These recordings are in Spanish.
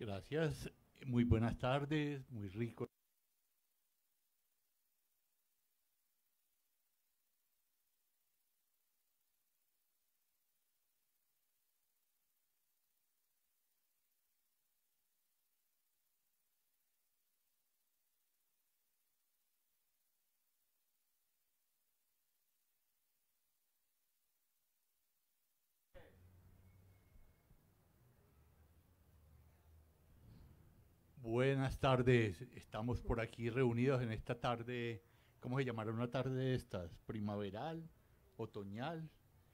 Gracias, muy buenas tardes, muy rico. Buenas tardes, estamos por aquí reunidos en esta tarde, ¿cómo se llamará una tarde de estas? Primaveral, otoñal,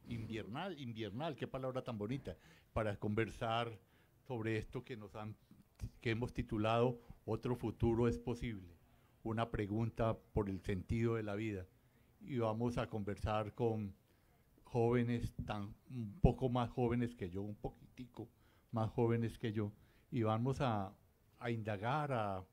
inviernal, inviernal, qué palabra tan bonita, para conversar sobre esto que nos han que hemos titulado Otro futuro es posible, una pregunta por el sentido de la vida. Y vamos a conversar con jóvenes tan un poco más jóvenes que yo, un poquitico más jóvenes que yo y vamos a a indagar, a,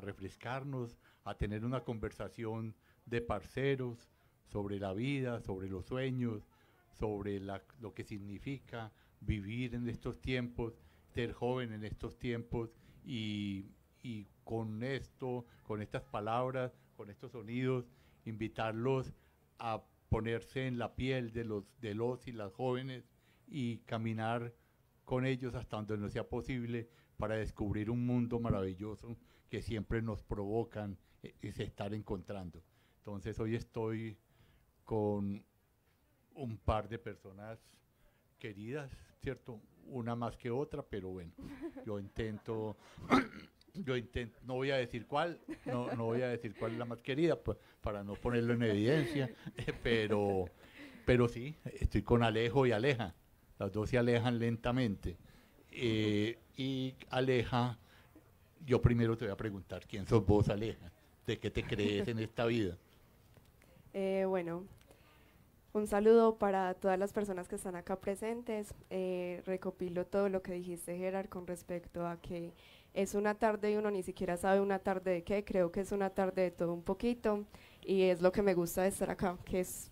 refrescarnos, a tener una conversación de parceros sobre la vida, sobre los sueños, sobre lo que significa vivir en estos tiempos, ser joven en estos tiempos y, con esto, con estas palabras, con estos sonidos, invitarlos a ponerse en la piel de los, de los y las jóvenes y caminar con ellos hasta donde no sea posible para descubrir un mundo maravilloso que siempre nos provocan eh, se estar encontrando. Entonces hoy estoy con un par de personas queridas, ¿cierto? Una más que otra, pero bueno, yo intento, yo intento, no voy a decir cuál, no, voy a decir cuál es la más querida, para no ponerlo en evidencia, eh, pero, pero sí, estoy con Alejo y Aleja, las dos se alejan lentamente. Eh, y Aleja, yo primero te voy a preguntar, ¿quién sos vos, Aleja? ¿De qué te crees en esta vida? Eh, bueno, un saludo para todas las personas que están acá presentes. Eh, recopilo todo lo que dijiste, Gerard, con respecto a que es una tarde y uno ni siquiera sabe una tarde de qué. Creo que es una tarde de todo un poquito y es lo que me gusta de estar acá, que es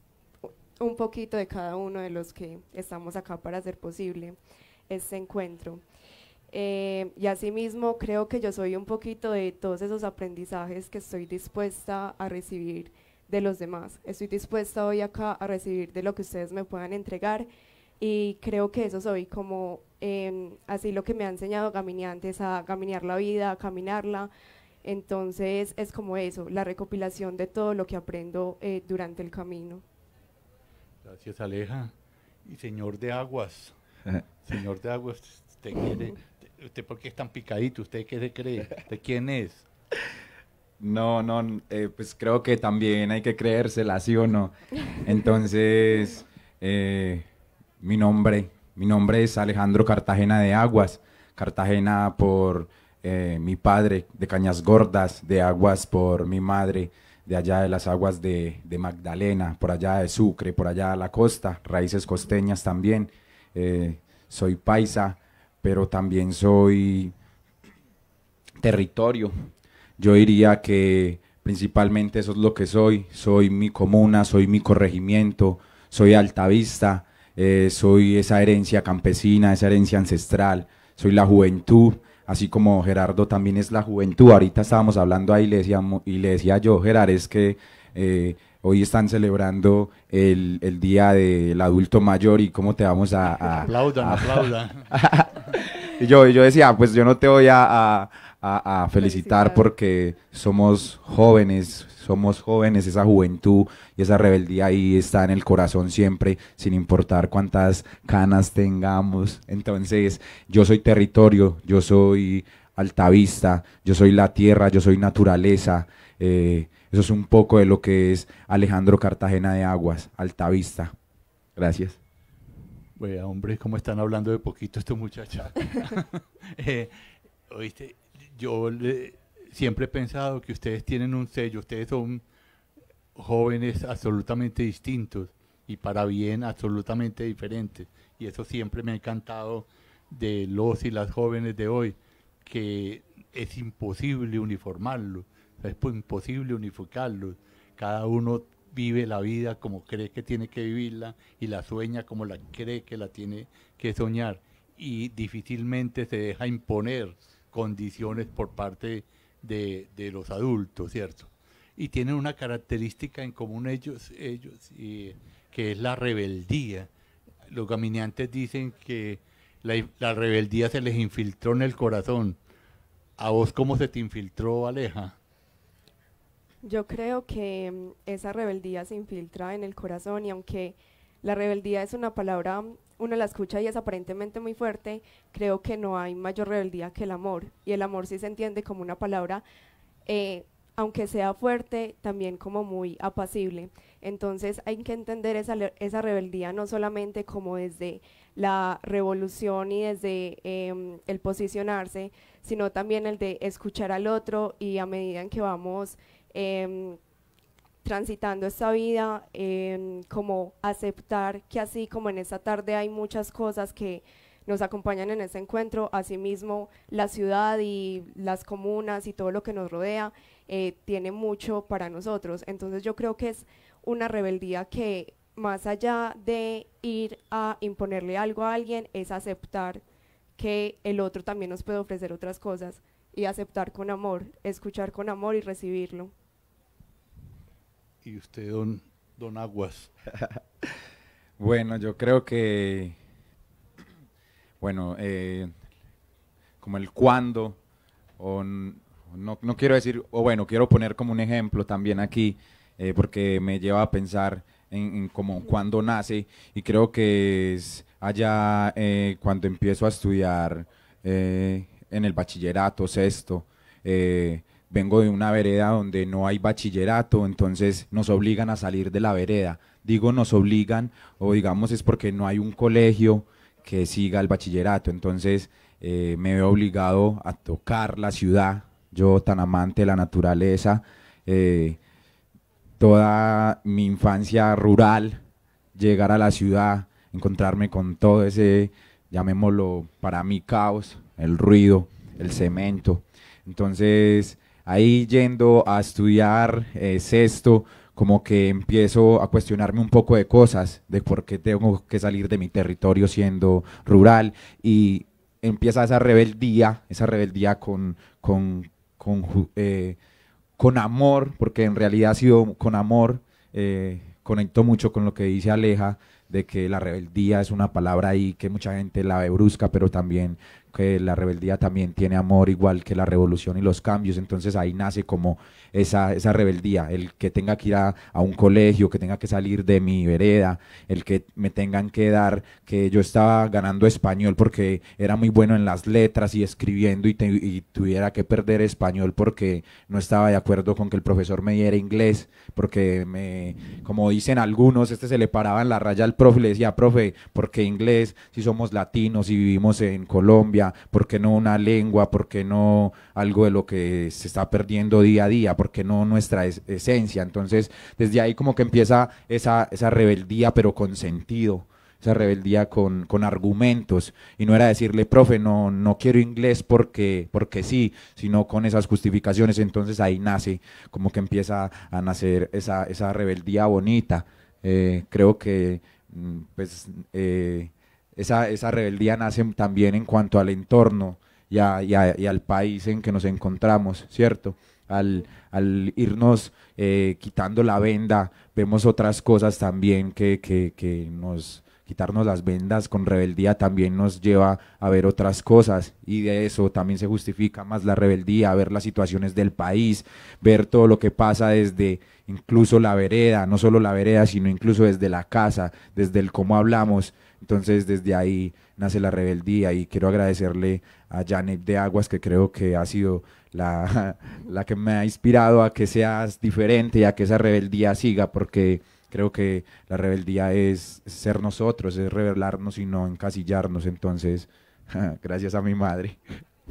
un poquito de cada uno de los que estamos acá para hacer posible ese encuentro. Eh, y asimismo creo que yo soy un poquito de todos esos aprendizajes que estoy dispuesta a recibir de los demás. Estoy dispuesta hoy acá a recibir de lo que ustedes me puedan entregar y creo que eso soy como em, así lo que me ha enseñado antes a caminar la vida, a caminarla. Entonces es como eso, la recopilación de todo lo que aprendo eh, durante el camino. Gracias Aleja. Y señor de aguas. Eh, Señor de Aguas, usted quiere, usted por qué es tan picadito, usted qué se cree, de quién es. No, no, eh, pues creo que también hay que creérsela, sí o no. Entonces, eh, mi nombre, mi nombre es Alejandro Cartagena de Aguas, Cartagena por eh, mi padre de Cañas Gordas, de Aguas por mi madre de allá de las aguas de, de, Magdalena, por allá de Sucre, por allá de la costa, raíces costeñas también soy paisa, pero también soy territorio. Yo diría que principalmente eso es lo que soy. Soy mi comuna, soy mi corregimiento, soy altavista, eh, soy esa herencia campesina, esa herencia ancestral, soy la juventud, así como Gerardo también es la juventud. Ahorita estábamos hablando ahí le y le decía yo, Gerardo es que... Eh, hoy están celebrando el, Día del Adulto Mayor y cómo te vamos a... aplaudan, aplaudan. y yo, yo decía, pues yo no te voy a, felicitar, felicitar porque somos jóvenes, somos jóvenes, esa juventud y esa rebeldía ahí está en el corazón siempre, sin importar cuántas canas tengamos. Entonces, yo soy territorio, yo soy altavista, yo soy la tierra, yo soy naturaleza. Eh, eso es un poco de lo que es Alejandro Cartagena de Aguas, Altavista. Gracias. Bueno, hombre, ¿cómo están hablando de poquito estos muchachos? Eh, oíste, yo siempre he pensado que ustedes tienen un sello, ustedes son jóvenes absolutamente distintos y para bien absolutamente diferentes. Y eso siempre me ha encantado de los y las jóvenes de hoy, que es imposible uniformarlo. Es imposible unificarlos. Cada uno vive la vida como cree que tiene que vivirla y la sueña como la cree que la tiene que soñar. Y difícilmente se deja imponer condiciones por parte de, los adultos, ¿cierto? Y tienen una característica en común ellos, ellos que es la rebeldía. Los caminantes dicen que la, la rebeldía se les infiltró en el corazón. ¿A vos cómo se te infiltró, Aleja? Yo creo que mm, esa rebeldía se infiltra en el corazón y aunque la rebeldía es una palabra, mm, uno la escucha y es aparentemente muy fuerte, creo que no hay mayor rebeldía que el amor. Y el amor sí se entiende como una palabra, eh, aunque sea fuerte, también como muy apacible. Entonces hay que entender esa, rebeldía no solamente como desde la revolución y desde eh, mm, el posicionarse, sino también el de escuchar al otro y a medida en que vamos Em, transitando esta vida, em, como aceptar que así como en esta tarde hay muchas cosas que nos acompañan en este encuentro, asimismo la ciudad y las comunas y todo lo que nos rodea eh, tiene mucho para nosotros. Entonces yo creo que es una rebeldía que más allá de ir a imponerle algo a alguien, es aceptar que el otro también nos puede ofrecer otras cosas y aceptar con amor, escuchar con amor y recibirlo y usted, don, don Aguas? bueno, yo creo que, bueno, eh, como el cuándo, o no, no, quiero decir, o bueno, quiero poner como un ejemplo también aquí, eh, porque me lleva a pensar en, como cuándo nace, y creo que es allá eh, cuando empiezo a estudiar eh, en el bachillerato, sexto, eh, vengo de una vereda donde no hay bachillerato, entonces nos obligan a salir de la vereda. Digo nos obligan, o digamos es porque no hay un colegio que siga el bachillerato, entonces eh, me veo obligado a tocar la ciudad, yo tan amante de la naturaleza, eh, toda mi infancia rural, llegar a la ciudad, encontrarme con todo ese, llamémoslo para mí caos, el ruido, el cemento. Entonces, ahí yendo a estudiar eh, sexto, como que empiezo a cuestionarme un poco de cosas, de por qué tengo que salir de mi territorio siendo rural y empieza esa rebeldía, esa rebeldía con, con, con, eh, amor, porque en realidad ha sido con amor, eh, conecto mucho con lo que dice Aleja, de que la rebeldía es una palabra ahí que mucha gente la ve brusca, pero también que la rebeldía también tiene amor igual que la revolución y los cambios, entonces ahí nace como esa, esa rebeldía, el que tenga que ir a, un colegio, que tenga que salir de mi vereda, el que me tengan que dar, que yo estaba ganando español porque era muy bueno en las letras y escribiendo y, tuviera que perder español porque no estaba de acuerdo con que el profesor me diera inglés, porque me, como dicen algunos, este se le paraba en la raya al profe, le decía, profe, porque inglés? Si somos latinos y vivimos en Colombia, ¿Por qué no una lengua? ¿Por qué no algo de lo que se está perdiendo día a día? ¿Por qué no nuestra esencia? Entonces, desde ahí como que empieza esa, esa rebeldía, pero con sentido esa rebeldía con, con, argumentos y no era decirle, profe, no, no quiero inglés porque, porque sí, sino con esas justificaciones. Entonces ahí nace, como que empieza a nacer esa, esa rebeldía bonita. Eh, creo que mm, pues, eh, esa, esa rebeldía nace también en cuanto al entorno y, y, al país en que nos encontramos, ¿cierto? Al, al irnos eh, quitando la venda, vemos otras cosas también que, que, que nos, quitarnos las vendas con rebeldía también nos lleva a ver otras cosas y de eso también se justifica más la rebeldía, ver las situaciones del país, ver todo lo que pasa desde incluso la vereda, no solo la vereda, sino incluso desde la casa, desde el cómo hablamos, entonces desde ahí nace la rebeldía y quiero agradecerle a Janet de Aguas que creo que ha sido la, la que me ha inspirado a que seas diferente y a que esa rebeldía siga porque creo que la rebeldía es ser nosotros, es revelarnos y no encasillarnos. Entonces, gracias a mi madre.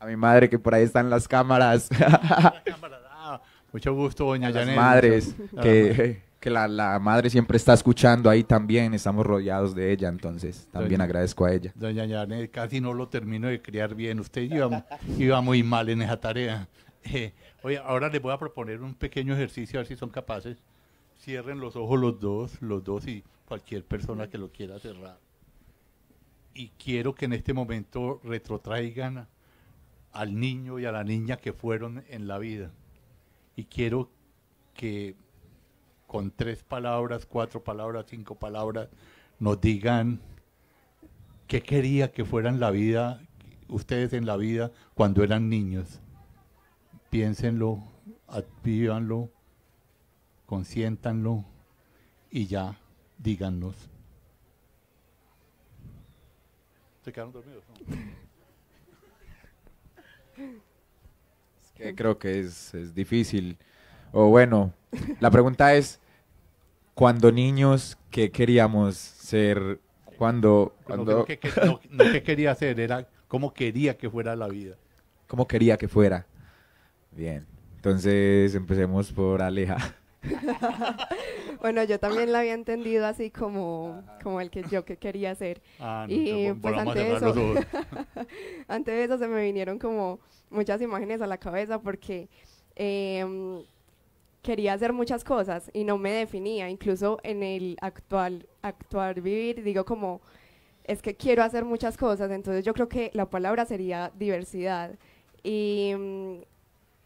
A mi madre que por ahí están las cámaras. Ah, mucho gusto, doña Janet. madres que... Ah, que la, la, madre siempre está escuchando ahí también, estamos rodeados de ella, entonces también agradezco a ella. Doña Yane, casi no lo termino de criar bien, usted iba, iba muy mal en esa tarea. Eh, oye, ahora les voy a proponer un pequeño ejercicio, a ver si son capaces. Cierren los ojos los dos, los dos y cualquier persona que lo quiera cerrar. Y quiero que en este momento retrotraigan al niño y a la niña que fueron en la vida. Y quiero que con tres palabras, cuatro palabras, cinco palabras, nos digan qué quería que fueran la vida, ustedes en la vida cuando eran niños. Piénsenlo, advívanlo, consiéntanlo y ya díganos. ¿Se quedaron dormidos? creo que es, es difícil. O bueno, la pregunta es, cuando niños, ¿qué queríamos ser? Cuando... cuando... No, que, qué quería ser, era cómo quería que fuera la vida. ¿Cómo quería que fuera? Bien, entonces empecemos por Aleja. bueno, yo también la había entendido así como, como el que yo que quería ser. Ah, no, y pues antes de, eso, antes eso se me vinieron como muchas imágenes a la cabeza porque em, quería hacer muchas cosas y no me definía, incluso en el actual actuar vivir digo como es que quiero hacer muchas cosas, entonces yo creo que la palabra sería diversidad y mm,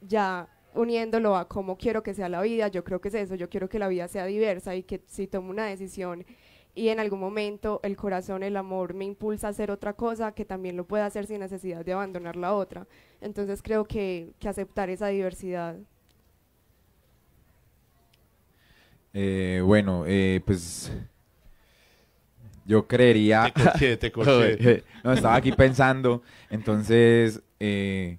ya uniéndolo a cómo quiero que sea la vida, yo creo que es eso, yo quiero que la vida sea diversa y que si tomo una decisión y en algún momento el corazón, el amor me impulsa a hacer otra cosa que también lo pueda hacer sin necesidad de abandonar la otra. Entonces creo que, que aceptar esa diversidad. Eh, bueno, eh, pues yo creería... Te te eh, no, estaba aquí pensando, entonces eh,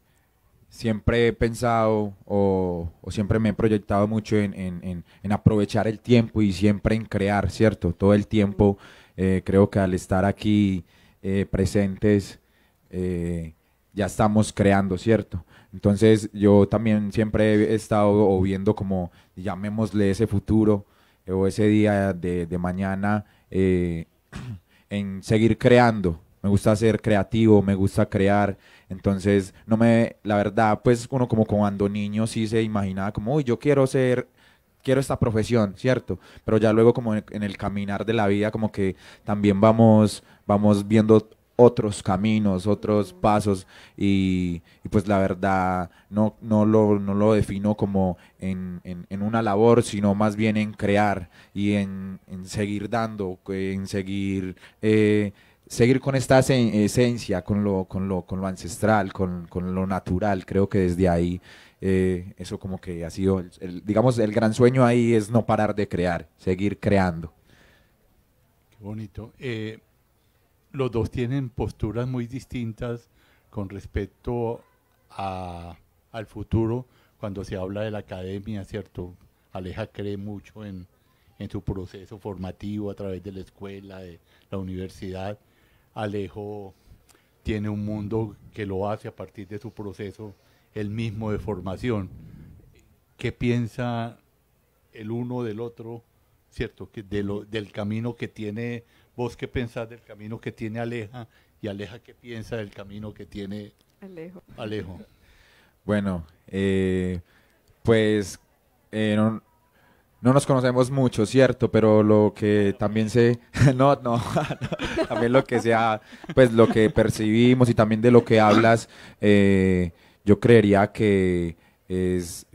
siempre he pensado o, siempre me he proyectado mucho en, en, aprovechar el tiempo y siempre en crear, ¿cierto? Todo el tiempo eh, creo que al estar aquí eh, presentes ya estamos creando, ¿cierto? Entonces yo también siempre he estado o viendo como, llamémosle ese futuro eh, o ese día de, mañana eh, en seguir creando. Me gusta ser creativo, me gusta crear. Entonces, no me, la verdad, pues uno como cuando niño sí se imaginaba como, uy, yo quiero ser quiero esta profesión, ¿cierto? Pero ya luego como en el caminar de la vida como que también vamos, vamos viendo otros caminos, otros pasos y, pues la verdad no, no, lo, no lo defino como en, una labor, sino más bien en crear y en, seguir dando, en seguir... Eh, seguir con esta esencia, con lo, con lo, ancestral, con, lo natural. Creo que desde ahí eh, eso como que ha sido, digamos, el gran sueño ahí es no parar de crear, seguir creando. Qué bonito. Eh, los dos tienen posturas muy distintas con respecto a, al futuro cuando se habla de la academia, ¿cierto? Aleja cree mucho en, su proceso formativo a través de la escuela, de la universidad. Alejo tiene un mundo que lo hace a partir de su proceso el mismo de formación. ¿Qué piensa el uno del otro, cierto? Que de lo, del camino que tiene ¿Vos qué pensás del camino que tiene Aleja y Aleja qué piensa del camino que tiene Alejo? Alejo. Bueno, eh, pues eh, no, nos conocemos mucho, ¿cierto? Pero lo que también sé, no, no, también lo que sea, pues lo que percibimos y también de lo que hablas, eh, yo creería que es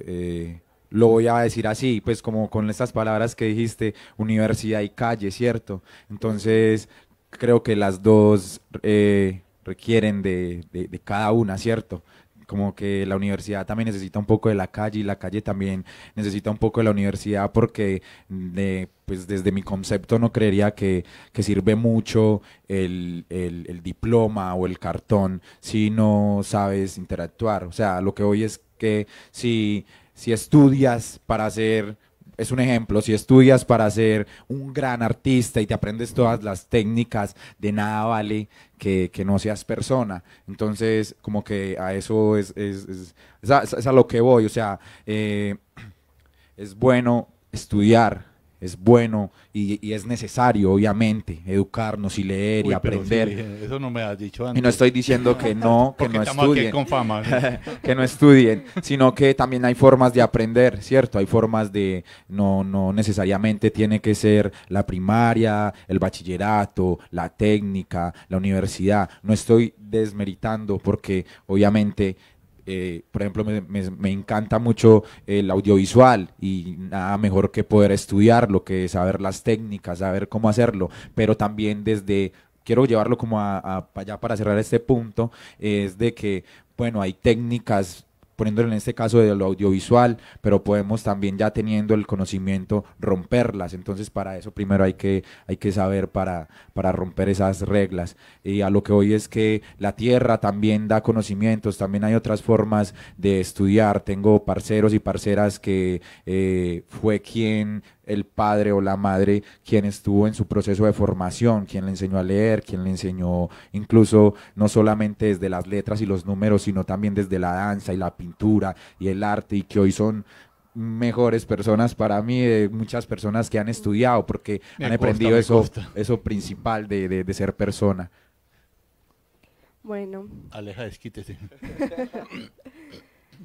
lo voy a decir así, pues como con estas palabras que dijiste, universidad y calle, ¿cierto? Entonces, creo que las dos eh, requieren de, cada una, ¿cierto? como que la universidad también necesita un poco de la calle y la calle también necesita un poco de la universidad porque mm, pues desde mi concepto no creería que, sirve mucho el, el, diploma o el cartón si no sabes interactuar. O sea, lo que hoy es que si si estudias para ser, es un ejemplo, si estudias para ser un gran artista y te aprendes todas las técnicas, de nada vale que, no seas persona. Entonces, como que a eso es, es, a, lo que voy, o sea, eh, es bueno estudiar es bueno y, es necesario, obviamente, educarnos y leer y aprender. eso no me has dicho antes. Y no estoy diciendo que no, que no estudien. Con fama, que no estudien, sino que también hay formas de aprender, ¿cierto? Hay formas de, no, no necesariamente tiene que ser la primaria, el bachillerato, la técnica, la universidad. No estoy desmeritando porque obviamente eh, por ejemplo, me, me, encanta mucho el audiovisual y nada mejor que poder estudiarlo, que saber las técnicas, saber cómo hacerlo, pero también desde, quiero llevarlo como a, allá para cerrar este punto, es de que, bueno, hay técnicas poniéndolo en este caso de lo audiovisual, pero podemos también ya teniendo el conocimiento romperlas. Entonces para eso primero hay que, hay que saber para, para romper esas reglas. Y a lo que hoy es que la tierra también da conocimientos, también hay otras formas de estudiar. Tengo parceros y parceras que eh, fue quien el padre o la madre quien estuvo en su proceso de formación, quien le enseñó a leer, quien le enseñó incluso no solamente desde las letras y los números, sino también desde la danza y la pintura y el arte y que hoy son mejores personas para mí, de muchas personas que han estudiado porque han aprendido eso, eso principal de, ser persona. Bueno. Aleja, desquítese.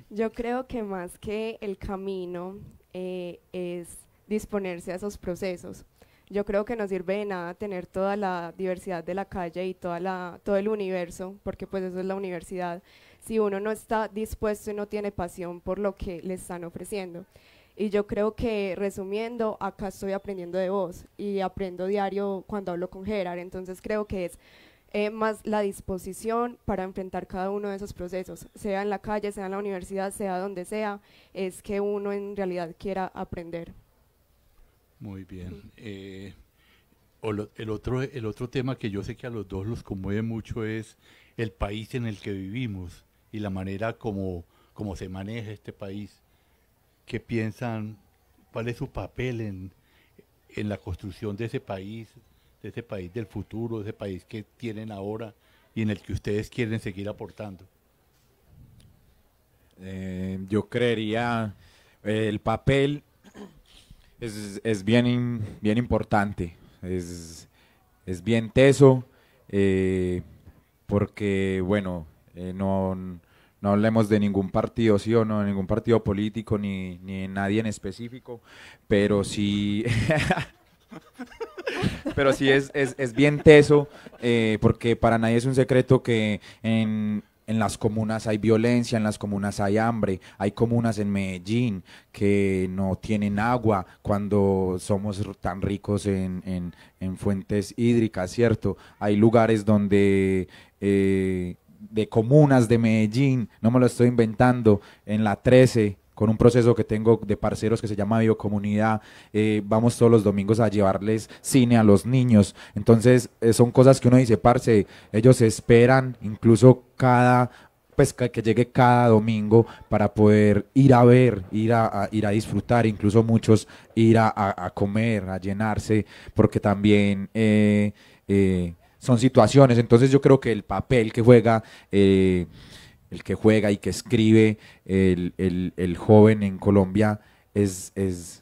Yo creo que más que el camino eh, es disponerse a esos procesos. Yo creo que no sirve de nada tener toda la diversidad de la calle y toda todo el universo, porque pues eso es la universidad, si uno no está dispuesto y no tiene pasión por lo que le están ofreciendo. Y yo creo que resumiendo, acá estoy aprendiendo de vos y aprendo diario cuando hablo con Gerard, entonces creo que es eh, más la disposición para enfrentar cada uno de esos procesos, sea en la calle, sea en la universidad, sea donde sea, es que uno en realidad quiera aprender. Muy bien. Eh, el, otro, el otro tema que yo sé que a los dos los conmueve mucho es el país en el que vivimos y la manera como, se maneja este país. ¿Qué piensan? ¿Cuál es su papel en, la construcción de ese país, de ese país del futuro, de ese país que tienen ahora y en el que ustedes quieren seguir aportando? Eh, yo creería el papel es, bien, bien importante, es, bien teso, eh, porque, bueno, eh, no, hablemos de ningún partido, sí o no, de ningún partido político, ni, ni nadie en específico, pero sí... pero sí es, es, es bien teso, eh, porque para nadie es un secreto que en, en las comunas hay violencia, en las comunas hay hambre, hay comunas en Medellín que no tienen agua cuando somos tan ricos en, fuentes hídricas, ¿cierto? Hay lugares donde... Eh, de comunas de Medellín, no me lo estoy inventando, en la 13 con un proceso que tengo de parceros que se llama Biocomunidad. Eh, vamos todos los domingos a llevarles cine a los niños. Entonces, eh, son cosas que uno dice, parce, ellos esperan incluso cada pues que, llegue cada domingo para poder ir a ver, ir a, ir a disfrutar, incluso muchos ir a, comer, a llenarse, porque también eh, son situaciones. Entonces yo creo que el papel que juega el que juega y que escribe, el, joven en Colombia, es, es,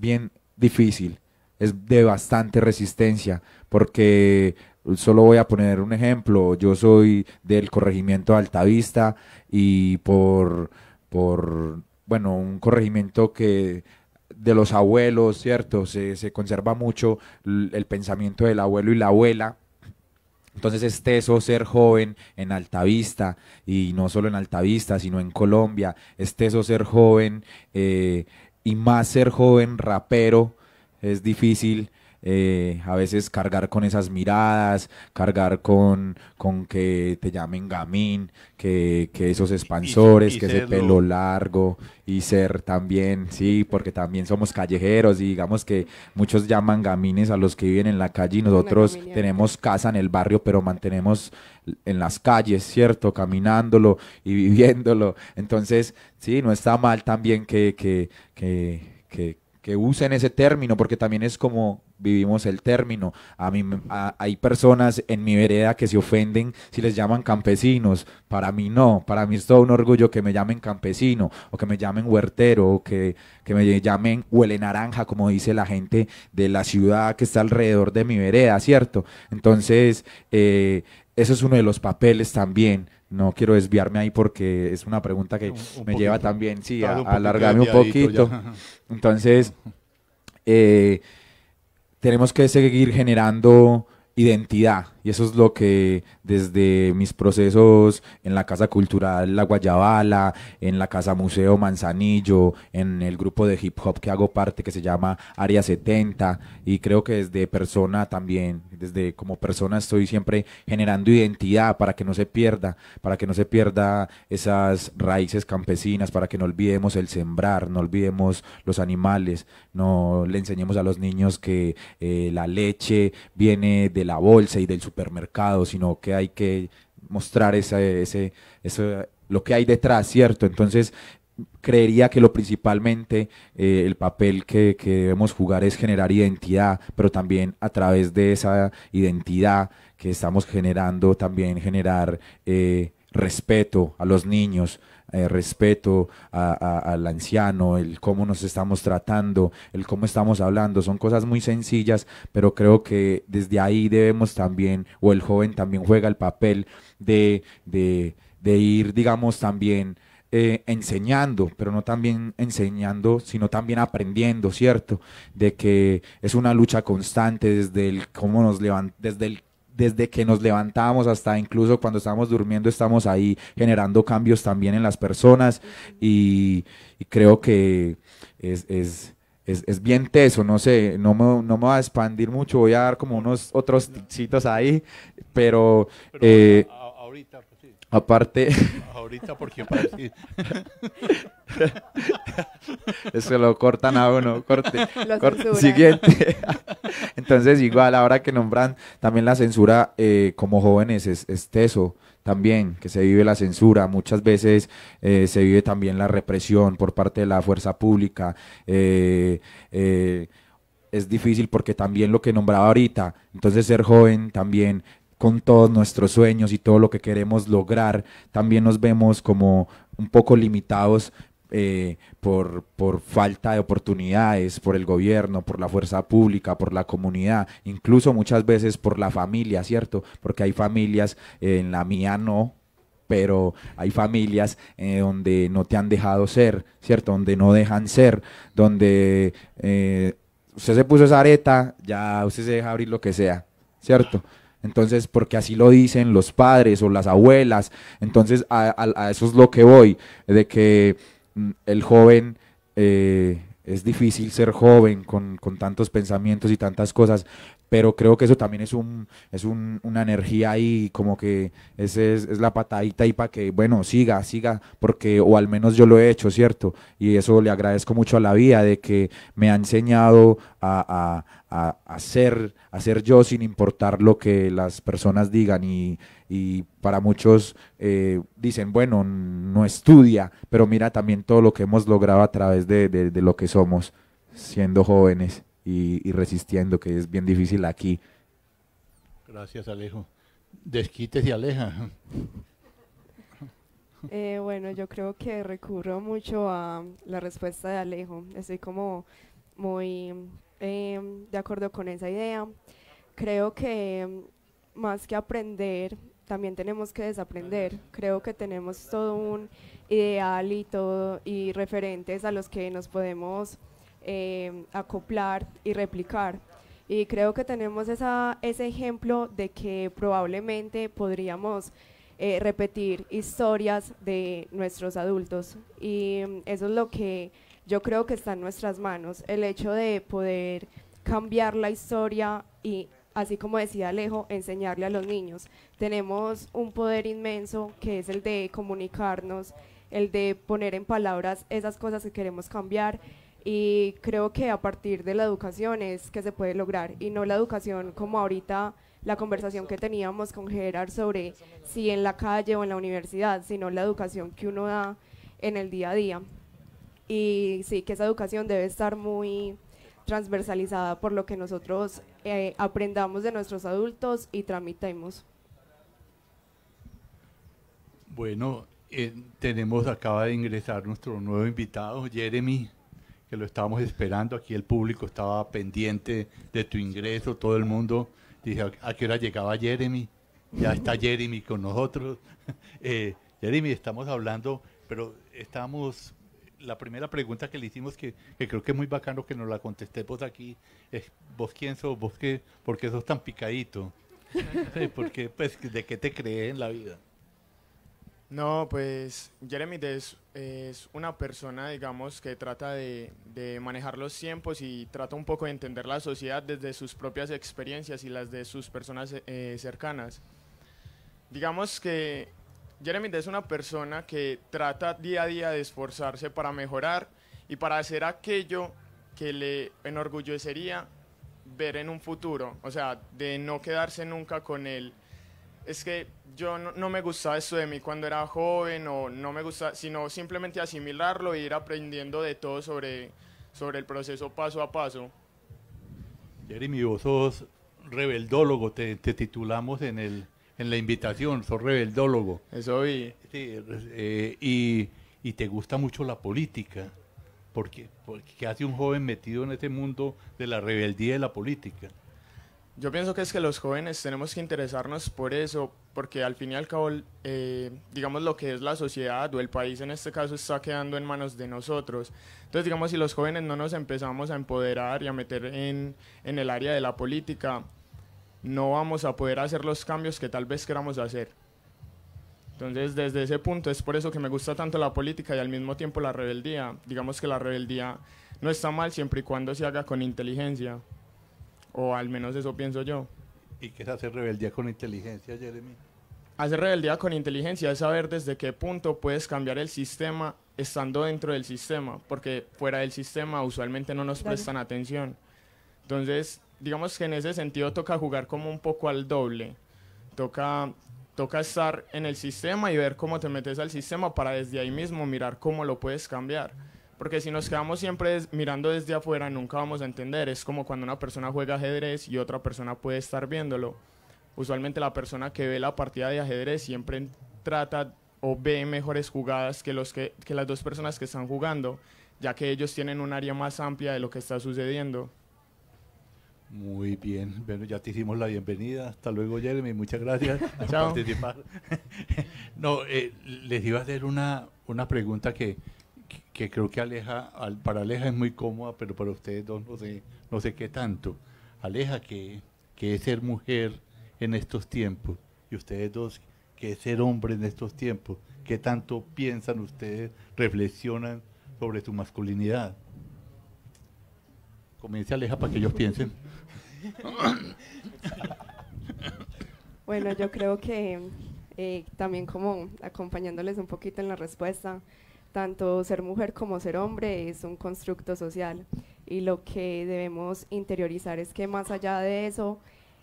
bien difícil, es de bastante resistencia, porque solo voy a poner un ejemplo, yo soy del corregimiento de Altavista y por, por bueno, un corregimiento que de los abuelos, ¿cierto? se conserva mucho el pensamiento del abuelo y la abuela, entonces es ser joven en Altavista, y no solo en Altavista, sino en Colombia, es ser joven eh, y más ser joven rapero, es difícil eh, a veces cargar con esas miradas, cargar con, con que te llamen gamín, que, que esos expansores, que ese pelo largo y ser también, sí, porque también somos callejeros y digamos que muchos llaman gamines a los que viven en la calle y nosotros tenemos casa en el barrio, pero mantenemos en las calles, ¿cierto? Caminándolo y viviéndolo. Entonces, sí, no está mal también que, que, que, que que usen ese término, porque también es como vivimos el término. A mí, hay personas en mi vereda que se ofenden si les llaman campesinos. Para mí no, para mí es todo un orgullo que me llamen campesino, o que me llamen huertero, o que, que me llamen huele naranja, como dice la gente de la ciudad que está alrededor de mi vereda, ¿cierto? Entonces, eh, eso es uno de los papeles también. No quiero desviarme ahí porque es una pregunta que me lleva también, sí, a, alargarme un poquito. Entonces, eh, tenemos que seguir generando identidad. Y eso es lo que desde mis procesos en la Casa Cultural La Guayabala, en la Casa Museo Manzanillo, en el grupo de hip hop que hago parte que se llama Área 70, y creo que desde persona también, desde como persona estoy siempre generando identidad para que no se pierda, para que no se pierda esas raíces campesinas, para que no olvidemos el sembrar, no olvidemos los animales, no le enseñemos a los niños que eh, la leche viene de la bolsa y del supermercado, sino que hay que mostrar ese, ese, lo que hay detrás, ¿cierto? Entonces, creería que lo principalmente eh, el papel que, que, debemos jugar es generar identidad, pero también a través de esa identidad que estamos generando, también generar eh, respeto a los niños, eh, respeto al anciano, el cómo nos estamos tratando, el cómo estamos hablando, son cosas muy sencillas, pero creo que desde ahí debemos también, o el joven también juega el papel de, de, ir, digamos, también... Eh, enseñando, pero no también enseñando, sino también aprendiendo, ¿cierto? De que es una lucha constante desde el cómo nos levantamos, desde el desde que nos levantamos hasta incluso cuando estamos durmiendo, estamos ahí generando cambios también en las personas y, creo que es, es bien teso, no sé, no me, no me voy a expandir mucho, voy a dar como unos otros tipsitos ahí, pero... Eh, ahorita Aparte. Ahorita porque decir? Eso lo cortan a uno, corte. siguiente. Entonces, igual, ahora que nombran también la censura eh, como jóvenes, es, eso también, que se vive la censura, muchas veces eh, se vive también la represión por parte de la fuerza pública. Eh, es difícil porque también lo que nombraba ahorita, entonces ser joven también con todos nuestros sueños y todo lo que queremos lograr, también nos vemos como un poco limitados eh, por, por, falta de oportunidades, por el gobierno, por la fuerza pública, por la comunidad, incluso muchas veces por la familia, ¿cierto? Porque hay familias, eh, en la mía no, pero hay familias eh, donde no te han dejado ser, ¿cierto? Donde no dejan ser, donde usted se puso esa areta, ya usted se deja abrir lo que sea, ¿cierto? Entonces, porque así lo dicen los padres o las abuelas. Entonces, a, eso es lo que voy, de que mm, el joven, eh, es difícil ser joven con, con tantos pensamientos y tantas cosas, pero creo que eso también es un es un, una energía ahí como que ese es, la patadita y para que bueno siga siga porque o al menos yo lo he hecho cierto y eso le agradezco mucho a la vida de que me ha enseñado a, a, ser yo sin importar lo que las personas digan y y para muchos eh, dicen, bueno, no estudia, pero mira también todo lo que hemos logrado a través de lo que somos siendo jóvenes y, resistiendo, que es bien difícil aquí. Gracias, Alejo. Desquites y aleja. Eh, bueno, yo creo que recurro mucho a la respuesta de Alejo. Estoy como muy em, de acuerdo con esa idea. Creo que em, más que aprender, también tenemos que desaprender. Creo que tenemos todo un ideal y todo y referentes a los que nos podemos Em, acoplar y replicar. Y creo que tenemos ese ejemplo de que probablemente podríamos eh, repetir historias de nuestros adultos. Y em, eso es lo que yo creo que está en nuestras manos, el hecho de poder cambiar la historia y, así como decía Alejo, enseñarle a los niños. Tenemos un poder inmenso que es el de comunicarnos, el de poner en palabras esas cosas que queremos cambiar y creo que a partir de la educación es que se puede lograr y no la educación como ahorita la conversación que teníamos con Gerard sobre si en la calle o en la universidad, sino la educación que uno da en el día a día. Y sí, que esa educación debe estar muy transversalizada por lo que nosotros eh, aprendamos de nuestros adultos y tramitemos. Bueno, eh, tenemos, acaba de ingresar nuestro nuevo invitado, Jeremy que lo estábamos esperando, aquí el público estaba pendiente de tu ingreso, todo el mundo. Dije, ¿a qué hora llegaba Jeremy? Ya está Jeremy con nosotros. Eh, Jeremy, estamos hablando, pero estamos... La primera pregunta que le hicimos, que, que, creo que es muy bacano que nos la vos aquí, es, ¿vos quién sos? ¿Vos qué? ¿Por qué sos tan picadito? porque, pues, ¿de qué te crees en la vida? No, pues Jeremy es, es, una persona, digamos, que trata de, manejar los tiempos y trata un poco de entender la sociedad desde sus propias experiencias y las de sus personas eh, cercanas. Digamos que Jeremy es una persona que trata día a día de esforzarse para mejorar y para hacer aquello que le enorgullecería ver en un futuro, o sea, de no quedarse nunca con él es que yo no, me gustaba eso de mí cuando era joven o no me gusta, sino simplemente asimilarlo e ir aprendiendo de todo sobre, sobre el proceso paso a paso. Jeremy, vos sos rebeldólogo, te, titulamos en, el, en la invitación, sos rebeldólogo. Eso vi. Sí, eh, y, te gusta mucho la política, porque, porque hace un joven metido en este mundo de la rebeldía y la política. Yo pienso que es que los jóvenes tenemos que interesarnos por eso, porque al fin y al cabo, eh, digamos, lo que es la sociedad o el país en este caso está quedando en manos de nosotros. Entonces, digamos, si los jóvenes no nos empezamos a empoderar y a meter en, en el área de la política, no vamos a poder hacer los cambios que tal vez queramos hacer. Entonces, desde ese punto es por eso que me gusta tanto la política y al mismo tiempo la rebeldía. Digamos que la rebeldía no está mal siempre y cuando se haga con inteligencia. O al menos eso pienso yo. ¿Y qué es hacer rebeldía con inteligencia, Jeremy? Hacer rebeldía con inteligencia es saber desde qué punto puedes cambiar el sistema estando dentro del sistema, porque fuera del sistema usualmente no nos prestan atención. Entonces, digamos que en ese sentido toca jugar como un poco al doble. Toca, toca estar en el sistema y ver cómo te metes al sistema para desde ahí mismo mirar cómo lo puedes cambiar porque si nos quedamos siempre mirando desde afuera, nunca vamos a entender. Es como cuando una persona juega ajedrez y otra persona puede estar viéndolo. Usualmente la persona que ve la partida de ajedrez siempre trata o ve mejores jugadas que, los que, que las dos personas que están jugando, ya que ellos tienen un área más amplia de lo que está sucediendo. Muy bien, bueno, ya te hicimos la bienvenida. Hasta luego, Jeremy. Muchas gracias por Chao. participar. no, eh, les iba a hacer una, una pregunta que, que creo que Aleja, al, para Aleja es muy cómoda, pero para ustedes dos no sé, no sé qué tanto. Aleja, que, es ser mujer en estos tiempos, y ustedes dos, que es ser hombre en estos tiempos. ¿Qué tanto piensan ustedes, reflexionan sobre su masculinidad? Comience Aleja para que ellos piensen. bueno, yo creo que eh, también como acompañándoles un poquito en la respuesta, tanto ser mujer como ser hombre es un constructo social y lo que debemos interiorizar es que más allá de eso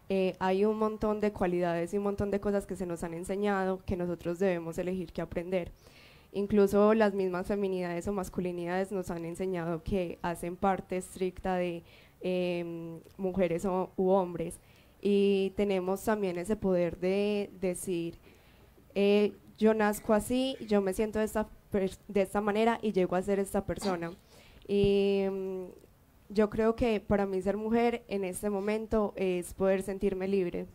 eh, hay un montón de cualidades y un montón de cosas que se nos han enseñado que nosotros debemos elegir que aprender. Incluso las mismas feminidades o masculinidades nos han enseñado que hacen parte estricta de em, mujeres o, u hombres y tenemos también ese poder de decir, eh, yo nazco así, yo me siento de esta de esta manera y llego a ser esta persona. Y mm, yo creo que para mí ser mujer en este momento es poder sentirme libre,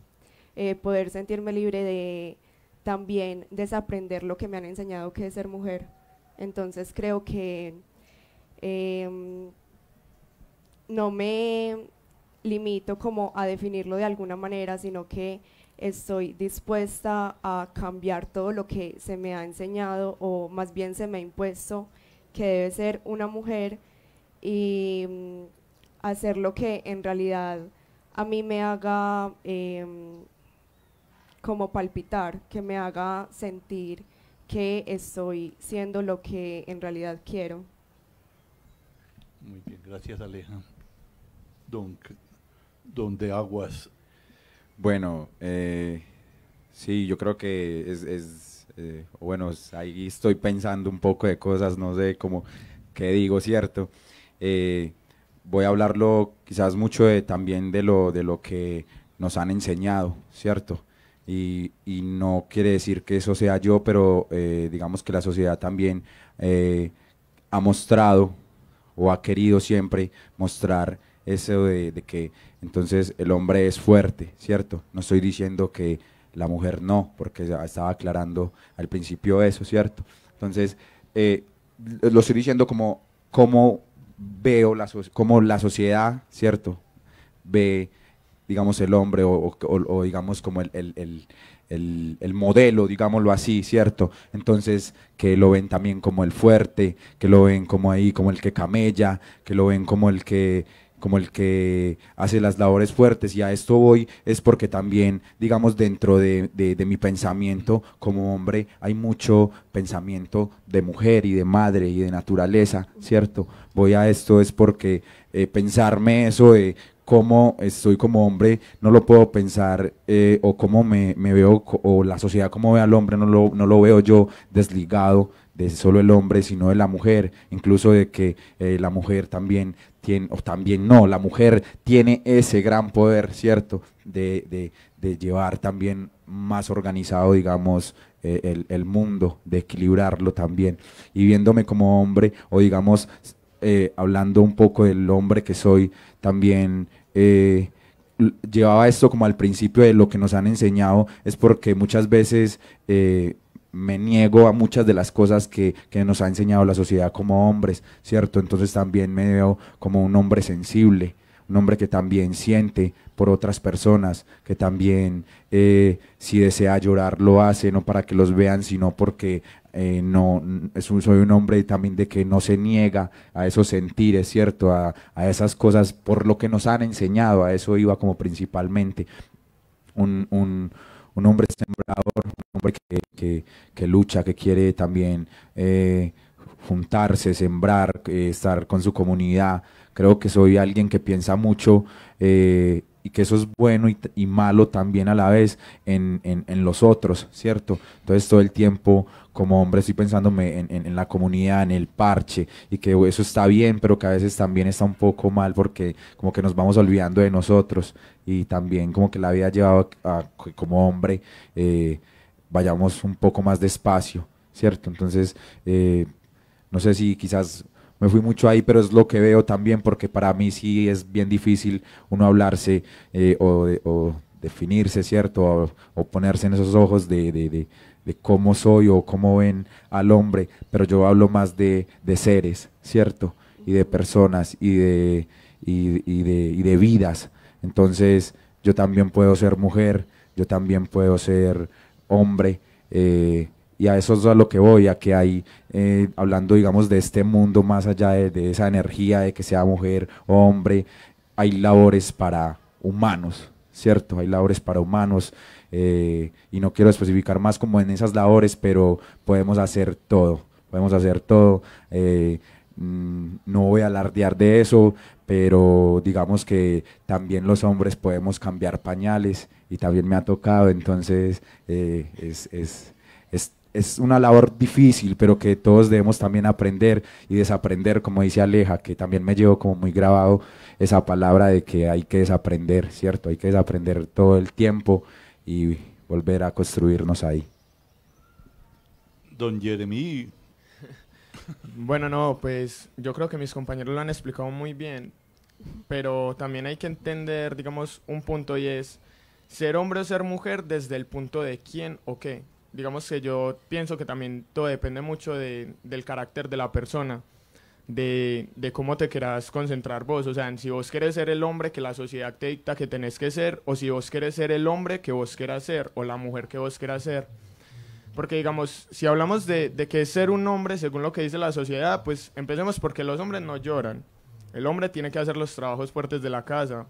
eh, poder sentirme libre de también desaprender lo que me han enseñado que es ser mujer. Entonces creo que em, no me limito como a definirlo de alguna manera, sino que estoy dispuesta a cambiar todo lo que se me ha enseñado o más bien se me ha impuesto que debe ser una mujer y mm, hacer lo que en realidad a mí me haga em, como palpitar, que me haga sentir que estoy siendo lo que en realidad quiero. Muy bien, gracias Aleja. Don, don de Aguas, bueno, eh, sí, yo creo que es, eh, bueno, ahí estoy pensando un poco de cosas, no sé cómo, qué digo, ¿cierto? Eh, voy a hablarlo quizás mucho también de lo, de lo que nos han enseñado, ¿cierto? Y, no quiere decir que eso sea yo, pero digamos que la sociedad también ha mostrado o ha querido siempre mostrar eso de que entonces el hombre es fuerte, ¿cierto? No estoy diciendo que la mujer no, porque estaba aclarando al principio eso, ¿cierto? Entonces, eh, lo estoy diciendo como, como veo la, como la sociedad, ¿cierto? Ve, digamos, el hombre o, o digamos, como el, el, modelo, digámoslo así, ¿cierto? Entonces, que lo ven también como el fuerte, que lo ven como ahí, como el que camella, que lo ven como el que como el que hace las labores fuertes y a esto voy es porque también, digamos, dentro de, mi pensamiento como hombre hay mucho pensamiento de mujer y de madre y de naturaleza, ¿cierto? Voy a esto es porque eh, pensarme eso de cómo estoy como hombre, no lo puedo pensar, eh, o cómo me, veo, o la sociedad como ve al hombre, no no lo veo yo desligado de solo el hombre, sino de la mujer, incluso de que eh, la mujer también tiene, o también no, la mujer tiene ese gran poder, ¿cierto? De, llevar también más organizado, digamos, eh, el, mundo, de equilibrarlo también. Y viéndome como hombre, o digamos, eh, hablando un poco del hombre que soy, también llevaba esto como al principio de lo que nos han enseñado, es porque muchas veces me niego a muchas de las cosas que, nos ha enseñado la sociedad como hombres, ¿cierto? Entonces también me veo como un hombre sensible, un hombre que también siente por otras personas, que también eh, si desea llorar lo hace, no para que los vean, sino porque eh, no es un, soy un hombre también de que no se niega a esos sentires, ¿cierto? A, esas cosas por lo que nos han enseñado, a eso iba como principalmente. Un, un, un hombre sembrador, un hombre que, lucha, que quiere también eh, juntarse, sembrar, eh, estar con su comunidad. Creo que soy alguien que piensa mucho eh, y que eso es bueno y, malo también a la vez en, los otros, ¿cierto? Entonces todo el tiempo como hombre estoy pensándome en, en, la comunidad, en el parche y que eso está bien, pero que a veces también está un poco mal porque como que nos vamos olvidando de nosotros y también como que la había llevado a, que como hombre eh, vayamos un poco más despacio, ¿cierto? Entonces, eh, no sé si quizás me fui mucho ahí, pero es lo que veo también, porque para mí sí es bien difícil uno hablarse eh, o, o, definirse, ¿cierto? O, ponerse en esos ojos de, cómo soy o cómo ven al hombre, pero yo hablo más de, seres, ¿cierto? Y de personas y de, y, y de, y de vidas. Entonces, yo también puedo ser mujer, yo también puedo ser hombre. Eh, y a eso es a lo que voy, a que hay, eh, hablando digamos de este mundo más allá de, esa energía de que sea mujer o hombre, hay labores para humanos, ¿cierto? Hay labores para humanos eh, y no quiero especificar más como en esas labores, pero podemos hacer todo, podemos hacer todo. Mm, no voy a alardear de eso, pero digamos que también los hombres podemos cambiar pañales y también me ha tocado, entonces eh, es, una labor difícil, pero que todos debemos también aprender y desaprender, como dice Aleja, que también me llevo como muy grabado esa palabra de que hay que desaprender, ¿cierto? Hay que desaprender todo el tiempo y volver a construirnos ahí. Don Jeremy bueno, no, pues yo creo que mis compañeros lo han explicado muy bien, pero también hay que entender, digamos, un punto y es ser hombre o ser mujer desde el punto de quién o qué. Digamos que yo pienso que también todo depende mucho del carácter de la persona, de, cómo te quieras concentrar vos. O sea, si vos querés ser el hombre que la sociedad te dicta que tenés que ser, o si vos querés ser el hombre que vos quieras ser, o la mujer que vos quieras ser. Porque digamos, si hablamos de, que es ser un hombre, según lo que dice la sociedad, pues empecemos porque los hombres no lloran. El hombre tiene que hacer los trabajos fuertes de la casa.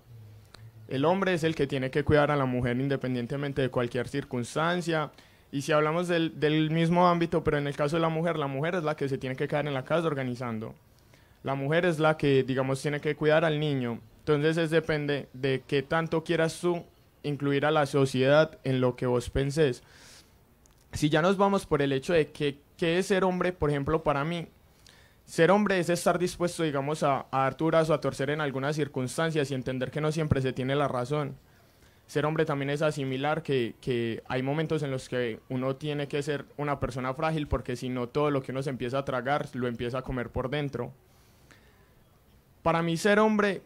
El hombre es el que tiene que cuidar a la mujer independientemente de cualquier circunstancia. Y si hablamos del, mismo ámbito, pero en el caso de la mujer, la mujer es la que se tiene que quedar en la casa organizando. La mujer es la que, digamos, tiene que cuidar al niño. Entonces es depende de qué tanto quieras tú incluir a la sociedad en lo que vos pensés si ya nos vamos por el hecho de que, qué es ser hombre, por ejemplo, para mí, ser hombre es estar dispuesto, digamos, a, a dar tu a torcer en algunas circunstancias y entender que no siempre se tiene la razón. Ser hombre también es asimilar que, que hay momentos en los que uno tiene que ser una persona frágil porque si no todo lo que uno se empieza a tragar lo empieza a comer por dentro. Para mí ser hombre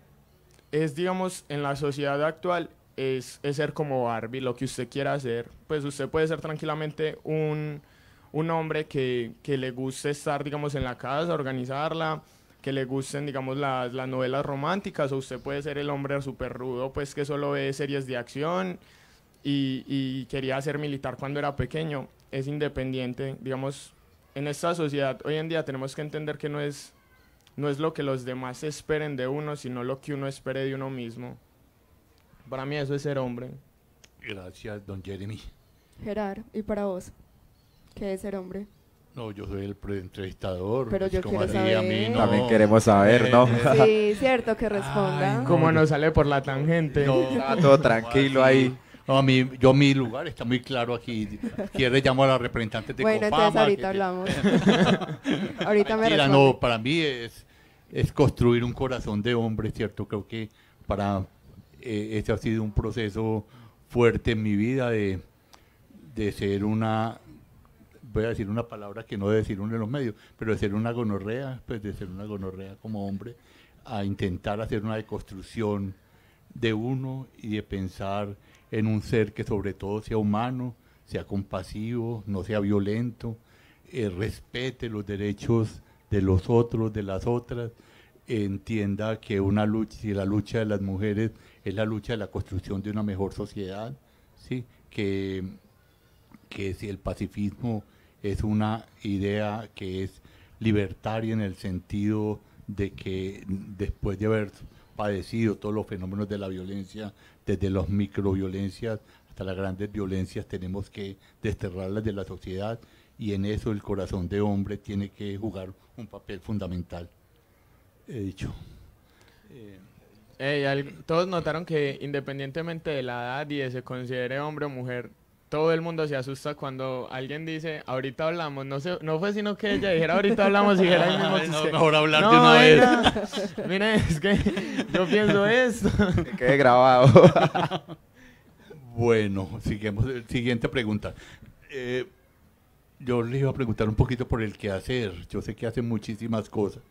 es, digamos, en la sociedad actual es, ser como Barbie, lo que usted quiera hacer. Pues usted puede ser tranquilamente un, hombre que, le guste estar, digamos, en la casa, organizarla, que le gusten, digamos, las, novelas románticas, o usted puede ser el hombre súper rudo, pues que solo ve series de acción y, y quería ser militar cuando era pequeño. Es independiente, digamos, en esta sociedad hoy en día tenemos que entender que no es, no es lo que los demás esperen de uno, sino lo que uno espere de uno mismo. Para mí eso es ser hombre. Gracias, don Jeremy. Gerard, ¿y para vos? ¿Qué es ser hombre? No, yo soy el entrevistador. Pero pues, yo quiero saber. A mí, También queremos saber, ¿no? Eh, eh, sí, cierto, que responda. Ay, ¿Cómo no. sale por la tangente? No, todo tranquilo ahí. No, a mí, yo mi lugar está muy claro aquí. Quiere llamar a la representante de Bueno, Copama, entonces ahorita hablamos. ahorita me Mira, no, para mí es, es construir un corazón de hombre, ¿cierto? Creo que para eh, este ha sido un proceso fuerte en mi vida de, de ser una, voy a decir una palabra que no debe decir uno de los medios, pero de ser una gonorrea, pues de ser una gonorrea como hombre, a intentar hacer una deconstrucción de uno y de pensar en un ser que sobre todo sea humano, sea compasivo, no sea violento, eh, respete los derechos de los otros, de las otras, entienda que una lucha, si la lucha de las mujeres es la lucha de la construcción de una mejor sociedad, ¿sí? que, que si el pacifismo es una idea que es libertaria en el sentido de que después de haber padecido todos los fenómenos de la violencia, desde las microviolencias hasta las grandes violencias, tenemos que desterrarlas de la sociedad y en eso el corazón de hombre tiene que jugar un papel fundamental. He dicho. Eh, todos notaron que independientemente de la edad y de se considere hombre o mujer, todo el mundo se asusta cuando alguien dice, ahorita hablamos. No, se, no fue sino que ella dijera, ahorita hablamos y dijera Mejor hablar de una vez. es que yo pienso esto. Que grabado. bueno, sigamos. Siguiente pregunta. Eh, yo les iba a preguntar un poquito por el hacer Yo sé que hace muchísimas cosas,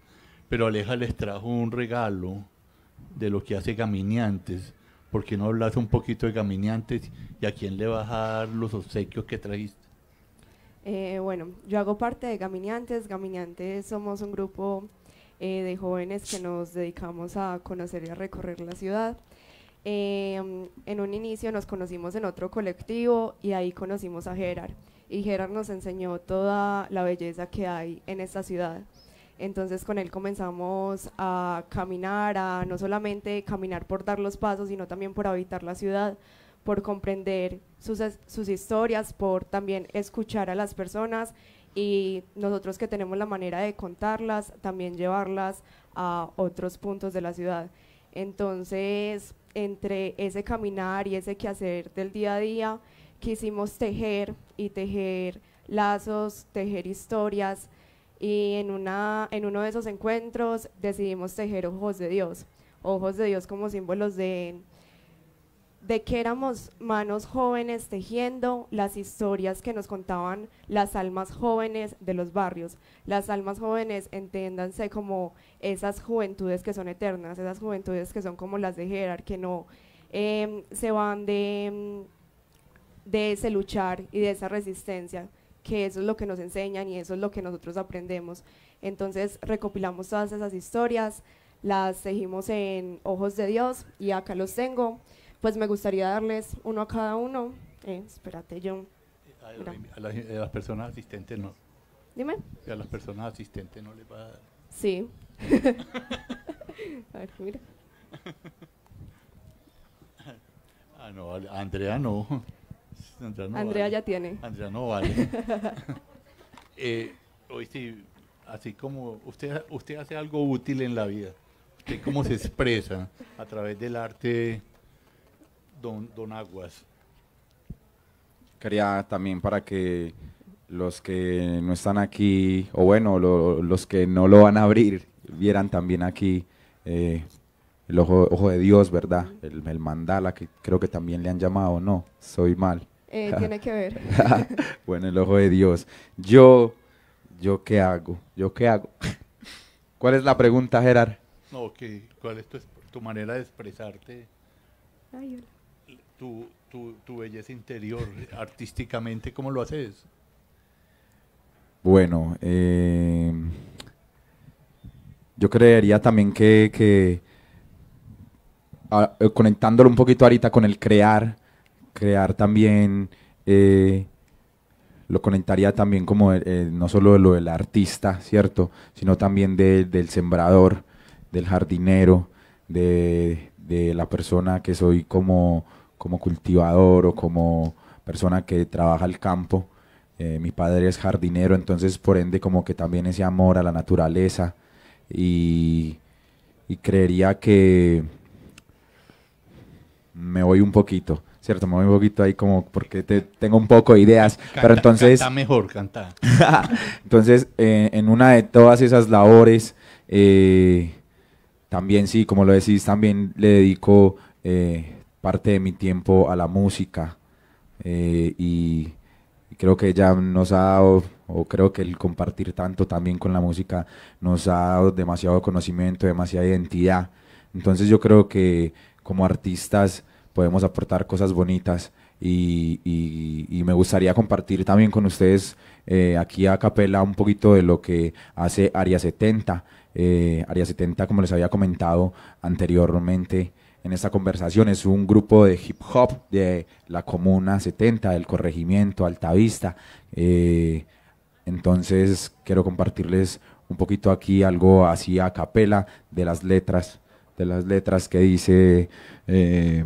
pero Aleja les trajo un regalo de lo que hace Gamineantes. ¿Por qué no hablas un poquito de Gamineantes y a quién le vas a dar los obsequios que trajiste? Eh, bueno, yo hago parte de Gamineantes. Gamineantes somos un grupo eh, de jóvenes que nos dedicamos a conocer y a recorrer la ciudad. Eh, en un inicio nos conocimos en otro colectivo y ahí conocimos a Gerard. Y Gerard nos enseñó toda la belleza que hay en esta ciudad. Entonces con él comenzamos a caminar, a no solamente caminar por dar los pasos, sino también por habitar la ciudad, por comprender sus, sus historias, por también escuchar a las personas y nosotros que tenemos la manera de contarlas, también llevarlas a otros puntos de la ciudad. Entonces, entre ese caminar y ese quehacer del día a día, quisimos tejer y tejer lazos, tejer historias y en, una, en uno de esos encuentros decidimos tejer ojos de Dios, ojos de Dios como símbolos de, de que éramos manos jóvenes tejiendo las historias que nos contaban las almas jóvenes de los barrios. Las almas jóvenes entiéndanse como esas juventudes que son eternas, esas juventudes que son como las de Gerard, que no em, se van de, em, de ese luchar y de esa resistencia que eso es lo que nos enseñan y eso es lo que nosotros aprendemos. Entonces recopilamos todas esas historias, las seguimos en Ojos de Dios y acá los tengo. Pues me gustaría darles uno a cada uno. Eh, espérate, John. Eh, a, las personas asistentes no. Dime. A las personas asistentes no les va a dar. Sí. a ver, mira. ah, no, Andrea no. Andrea, ya tiene. Andrea no vale. Eh, así como usted, usted hace algo útil en la vida, usted cómo se expresa a través del arte don, don Aguas. Quería también para que los que no están aquí, o bueno, los que no lo van a abrir, vieran también aquí eh, el ojo, de Dios, ¿verdad? El, el mandala, que creo que también le han llamado, ¿no? Soy mal. Eh, tiene que ver. bueno, el ojo de Dios. Yo, yo qué hago, yo qué hago. ¿Cuál es la pregunta, Gerard? No, ¿cuál es tu, manera de expresarte? Ay, Tu, belleza interior, artísticamente, ¿cómo lo haces? Bueno, em, yo creería también que, eh, conectándolo un poquito ahorita con el crear, crear también, eh, lo conectaría también como eh, eh, no solo lo del artista, ¿cierto? Sino también de, del sembrador, del jardinero, de, de, la persona que soy como, como cultivador o como persona que trabaja el campo. mi padre es jardinero, entonces por ende como que también ese amor a la naturaleza y creería que me voy un poquito. ¿cierto? Me voy un poquito ahí como porque te, tengo un poco de ideas, pero entonces... Canta mejor, cantar entonces, eh, en una de todas esas labores, eh, también sí, como lo decís, también le dedico eh, parte de mi tiempo a la música y creo que ya nos ha dado o creo que el compartir tanto también con la música nos ha dado demasiado conocimiento, demasiada identidad. Entonces yo creo que como artistas podemos aportar cosas bonitas y, me gustaría compartir también con ustedes eh, aquí a Capela un poquito de lo que hace Área 70. Eh, Área 70, como les había comentado anteriormente en esta conversación, es un grupo de hip hop de la Comuna 70, del corregimiento, Altavista. Eh, entonces quiero compartirles un poquito aquí algo así a capela de las letras, de las letras que dice... Eh,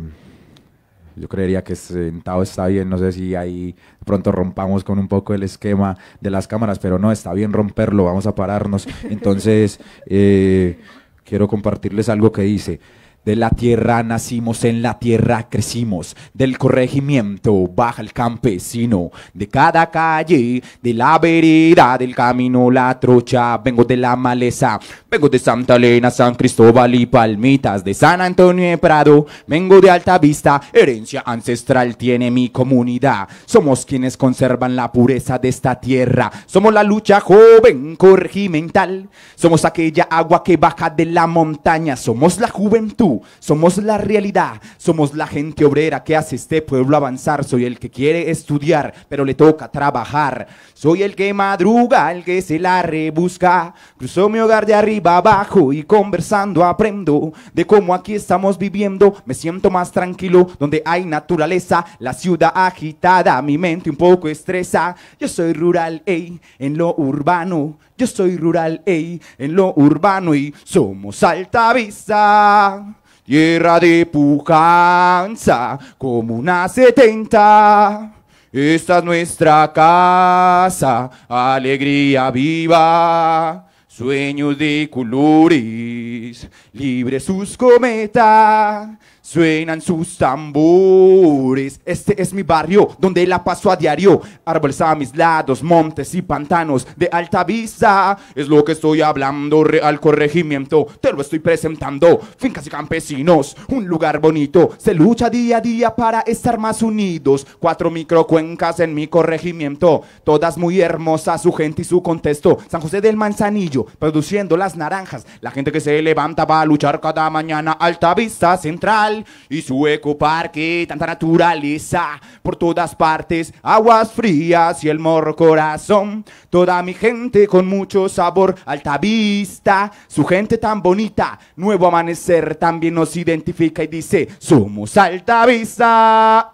yo creería que sentado está bien, no sé si ahí pronto rompamos con un poco el esquema de las cámaras, pero no, está bien romperlo, vamos a pararnos. Entonces, eh, quiero compartirles algo que dice... De la tierra nacimos, en la tierra crecimos, del corregimiento baja el campesino, de cada calle, de la vereda, del camino la trocha, vengo de la maleza, vengo de Santa Elena, San Cristóbal y Palmitas, de San Antonio de Prado, vengo de Alta Vista, herencia ancestral tiene mi comunidad, somos quienes conservan la pureza de esta tierra, somos la lucha joven corregimental, somos aquella agua que baja de la montaña, somos la juventud somos la realidad, somos la gente obrera que hace este pueblo avanzar, soy el que quiere estudiar, pero le toca trabajar, soy el que madruga, el que se la rebusca, cruzo mi hogar de arriba abajo y conversando aprendo de cómo aquí estamos viviendo, me siento más tranquilo donde hay naturaleza, la ciudad agitada, mi mente un poco estresa, yo soy rural, ey, en lo urbano, yo soy rural, ey, en lo urbano y somos altavisa Tierra de pujanza, una setenta, Esta es nuestra casa, alegría viva. Sueños de colores, libre sus cometas. Suenan sus tambores. Este es mi barrio donde la paso a diario. Árboles a mis lados, montes y pantanos de alta vista. Es lo que estoy hablando, real corregimiento. Te lo estoy presentando. Fincas y campesinos, un lugar bonito. Se lucha día a día para estar más unidos. Cuatro microcuencas en mi corregimiento. Todas muy hermosas, su gente y su contexto. San José del Manzanillo, produciendo las naranjas. La gente que se levanta va a luchar cada mañana. Alta vista central y su parque tanta naturaleza por todas partes, aguas frías y el morro corazón. Toda mi gente con mucho sabor, alta vista, su gente tan bonita, nuevo amanecer también nos identifica y dice, somos alta vista,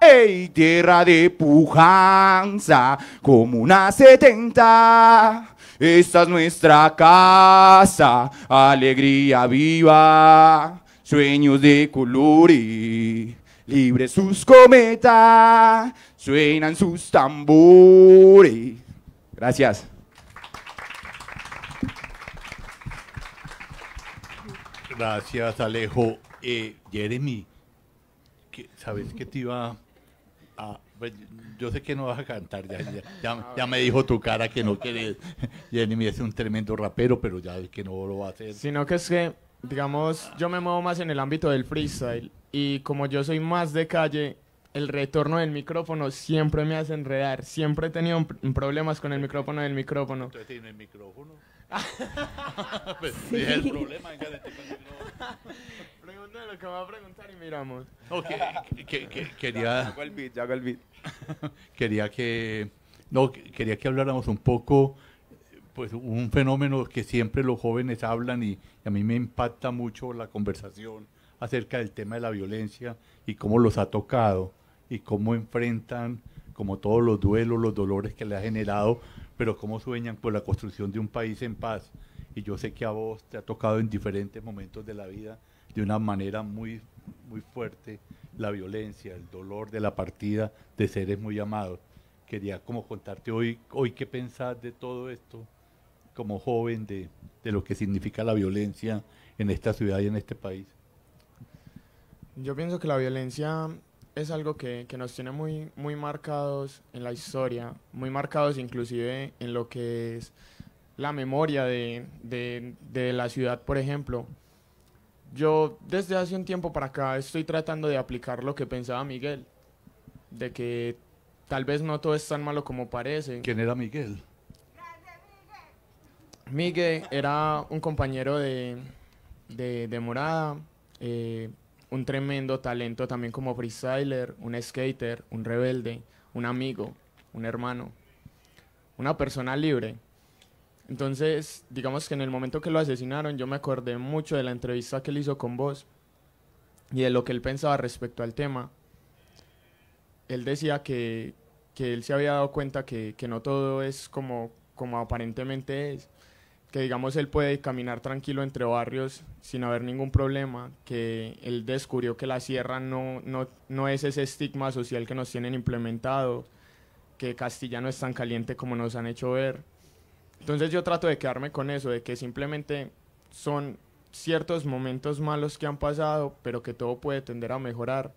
tierra de pujanza, como una setenta. Esta es nuestra casa, alegría viva. Sueños de colores, libres sus cometas, suenan sus tambores. Gracias. Gracias, Alejo. y eh, Jeremy, que, ¿sabes que te iba a...? Pues, yo sé que no vas a cantar, ya, ya me dijo tu cara que no quieres. Jeremy es un tremendo rapero, pero ya es que no lo va a hacer. Sino que es que digamos, yo me muevo más en el ámbito del freestyle y como yo soy más de calle, el retorno del micrófono siempre me hace enredar. Siempre he tenido problemas con el micrófono del micrófono. el micrófono? pues, es el problema, lo que va a preguntar y miramos. quería... Hago el beat, hago el beat. quería que... No, quería que habláramos un poco pues un fenómeno que siempre los jóvenes hablan y, a mí me impacta mucho la conversación acerca del tema de la violencia y cómo los ha tocado y cómo enfrentan como todos los duelos, los dolores que le ha generado, pero cómo sueñan por la construcción de un país en paz. Y yo sé que a vos te ha tocado en diferentes momentos de la vida de una manera muy, muy fuerte la violencia, el dolor de la partida de seres muy amados. Quería como contarte hoy, hoy qué pensás de todo esto como joven de, lo que significa la violencia en esta ciudad y en este país? Yo pienso que la violencia es algo que, nos tiene muy, muy marcados en la historia, muy marcados inclusive en lo que es la memoria de, de, la ciudad, por ejemplo. Yo desde hace un tiempo para acá estoy tratando de aplicar lo que pensaba Miguel, de que tal vez no todo es tan malo como parece. ¿Quién era Miguel? Miguel era un compañero de, Morada, eh, un tremendo talento también como freestyler, un skater, un rebelde, un amigo, un hermano, una persona libre. Entonces, digamos que en el momento que lo asesinaron, yo me acordé mucho de la entrevista que él hizo con vos y de lo que él pensaba respecto al tema. Él decía que, que él se había dado cuenta que, que no todo es como, como aparentemente es, que digamos él puede caminar tranquilo entre barrios sin haber ningún problema, que él descubrió que la sierra no, es ese estigma social que nos tienen implementado, que Castilla no es tan caliente como nos han hecho ver. Entonces yo trato de quedarme con eso, de que simplemente son ciertos momentos malos que han pasado, pero que todo puede tender a mejorar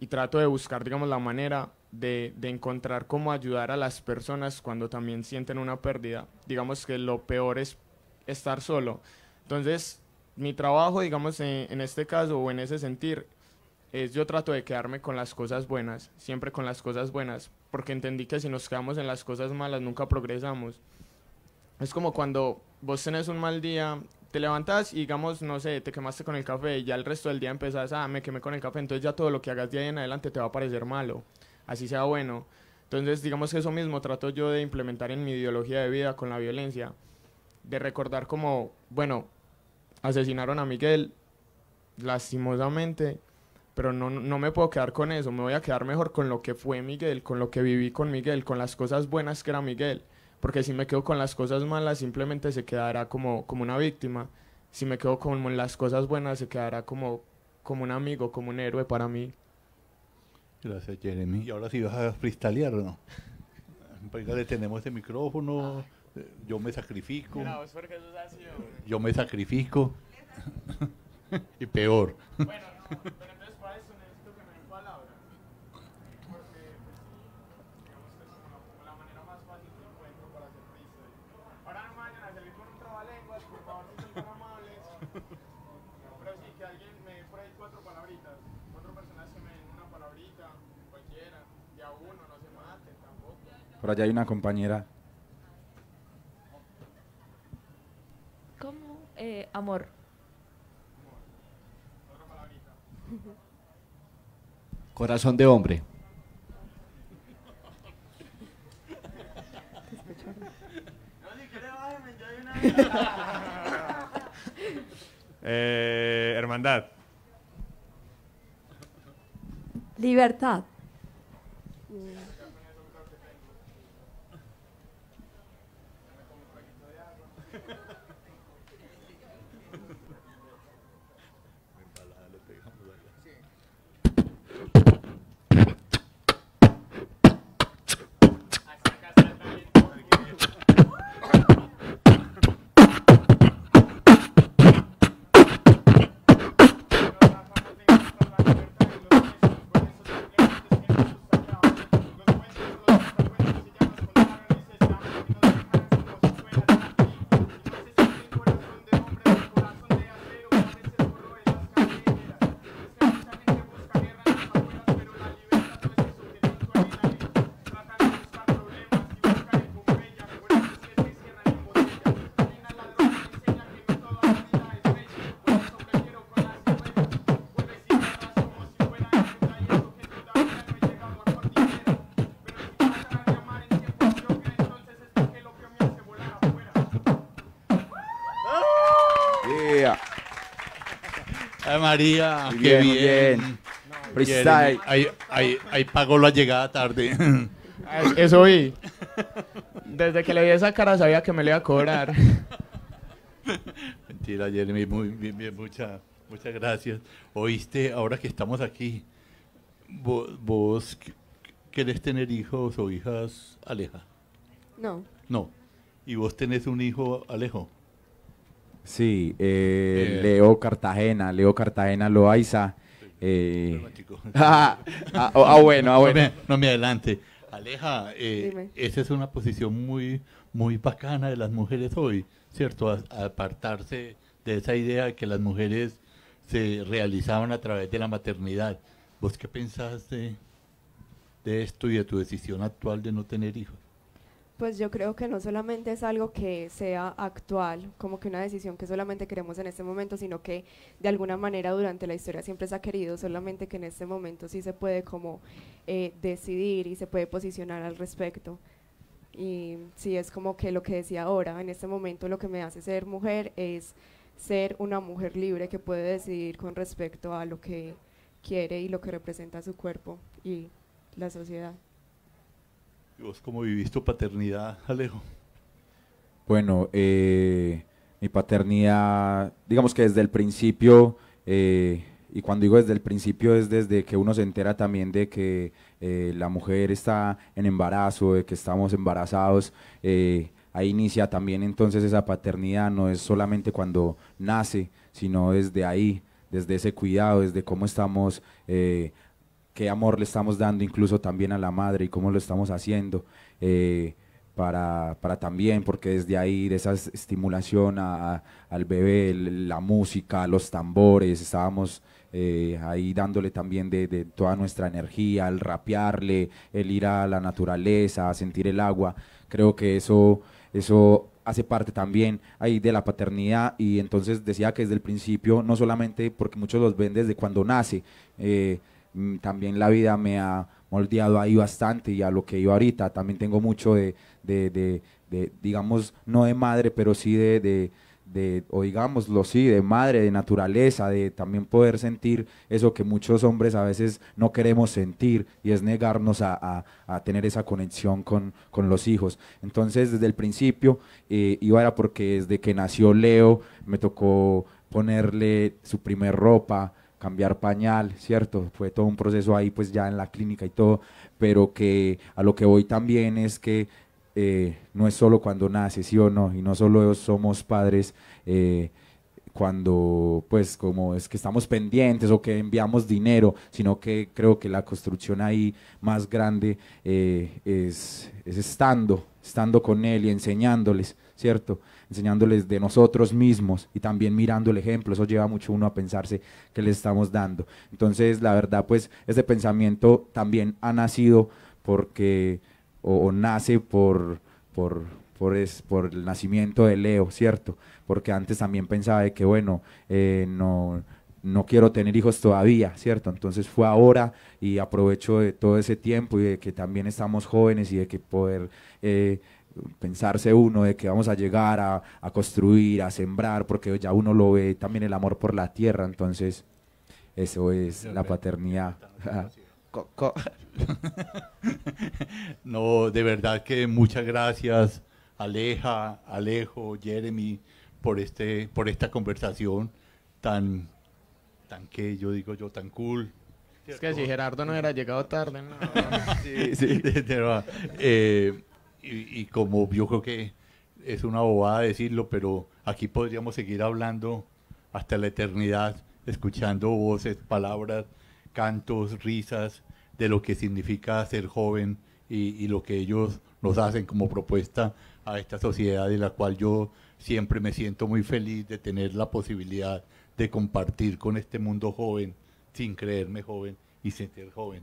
y trato de buscar, digamos, la manera de, encontrar cómo ayudar a las personas cuando también sienten una pérdida. Digamos que lo peor es estar solo. Entonces, mi trabajo, digamos, en, en este caso o en ese sentir, es yo trato de quedarme con las cosas buenas, siempre con las cosas buenas, porque entendí que si nos quedamos en las cosas malas nunca progresamos. Es como cuando vos tenés un mal día te levantas y digamos, no sé, te quemaste con el café y ya el resto del día empezás, a ah, me quemé con el café, entonces ya todo lo que hagas de ahí en adelante te va a parecer malo, así sea bueno. Entonces, digamos que eso mismo trato yo de implementar en mi ideología de vida con la violencia, de recordar como, bueno, asesinaron a Miguel, lastimosamente, pero no, no me puedo quedar con eso, me voy a quedar mejor con lo que fue Miguel, con lo que viví con Miguel, con las cosas buenas que era Miguel porque si me quedo con las cosas malas simplemente se quedará como, como una víctima, si me quedo con las cosas buenas se quedará como, como un amigo, como un héroe para mí. Gracias Jeremy. Y ahora sí vas a freestylear, ¿no? Pues le tenemos este micrófono, eh, yo me sacrifico. yo me sacrifico. y peor. por ahí cuatro palabritas, cuatro personajes que me den una palabrita, cualquiera, y a uno, no se maten tampoco. Por allá hay una compañera. ¿Cómo? Eh, amor. Otra palabrita. Corazón de hombre. no, si quiere, bájame, ya hay una. Eh, hermandad. Libertad. Mm. María, qué bien. Ahí, pagó la llegada tarde. Ah, eso vi. Desde que le vi esa cara sabía que me le iba a cobrar. Mentira, Jeremy, muy bien, muchas gracias. Oíste, ahora que estamos aquí, vos, vos querés tener hijos o hijas, Aleja. No. No. ¿Y vos tenés un hijo, Alejo? Sí, eh, eh. Leo Cartagena, Leo Cartagena Loaiza. Eh, ah, ah, ah, ah, bueno, bueno. No me, adelante. Aleja, esa es una posición muy, muy bacana de las mujeres hoy, ¿cierto? apartarse de esa idea de que las mujeres se realizaban a través de la maternidad. ¿Vos qué pensás de esto y de tu decisión actual de no tener hijos? pues yo creo que no solamente es algo que sea actual, como que una decisión que solamente queremos en este momento, sino que de alguna manera durante la historia siempre se ha querido, solamente que en este momento sí se puede como eh, decidir y se puede posicionar al respecto. Y sí es como que lo que decía ahora, en este momento lo que me hace ser mujer es ser una mujer libre que puede decidir con respecto a lo que quiere y lo que representa su cuerpo y la sociedad vos cómo vivís tu paternidad, Alejo? Bueno, eh, mi paternidad, digamos que desde el principio, eh, y cuando digo desde el principio es desde que uno se entera también de que eh, la mujer está en embarazo, de que estamos embarazados, ahí inicia también entonces esa paternidad, no es solamente cuando nace, sino desde ahí, desde ese cuidado, desde cómo estamos qué amor le estamos dando incluso también a la madre y cómo lo estamos haciendo eh, para, para, también, porque desde ahí, de esa estimulación a, al bebé, la música, los tambores, estábamos... Eh, ahí dándole también de, toda nuestra energía, el rapearle, el ir a la naturaleza, a sentir el agua. Creo que eso, eso hace parte también ahí de la paternidad y entonces decía que desde el principio, no solamente porque muchos los ven desde cuando nace, eh, Mm, también la vida me ha moldeado ahí bastante y a lo que yo ahorita. También tengo mucho de, digamos, no de madre, pero sí de, o digámoslo, sí, de madre, de naturaleza, de también poder sentir eso que muchos hombres a veces no queremos sentir y es negarnos a, tener esa conexión con, con, los hijos. Entonces, desde el principio, eh, iba era porque desde que nació Leo, me tocó ponerle su primer ropa, cambiar pañal, ¿cierto? Fue todo un proceso ahí, pues ya en la clínica y todo, pero que a lo que voy también es que eh, no es solo cuando nace, sí o no, y no solo somos padres. Eh, cuando pues como es que estamos pendientes o que enviamos dinero, sino que creo que la construcción ahí más grande eh, es, estando, estando con él y enseñándoles, ¿cierto? enseñándoles de nosotros mismos y también mirando el ejemplo. Eso lleva mucho uno a pensarse que les estamos dando. Entonces, la verdad, pues ese pensamiento también ha nacido porque, o, nace por, por, por, es, por el nacimiento de Leo, ¿cierto? Porque antes también pensaba de que, bueno, eh, no no quiero tener hijos todavía, ¿cierto? Entonces fue ahora y aprovecho de todo ese tiempo y de que también estamos jóvenes y de que poder eh, pensarse uno de que vamos a llegar a, construir, a sembrar, porque ya uno lo ve también el amor por la tierra, entonces eso es la paternidad. no, de verdad que muchas gracias Aleja, Alejo, Jeremy por este por esta conversación tan tan que yo digo yo tan cool. Es que si Gerardo no hubiera llegado tarde. No. sí, y, como yo creo que es una bobada decirlo, pero aquí podríamos seguir hablando hasta la eternidad, escuchando voces, palabras, cantos, risas, de lo que significa ser joven y, y lo que ellos nos hacen como propuesta a esta sociedad de la cual yo siempre me siento muy feliz de tener la posibilidad de compartir con este mundo joven, sin creerme joven y sentir joven.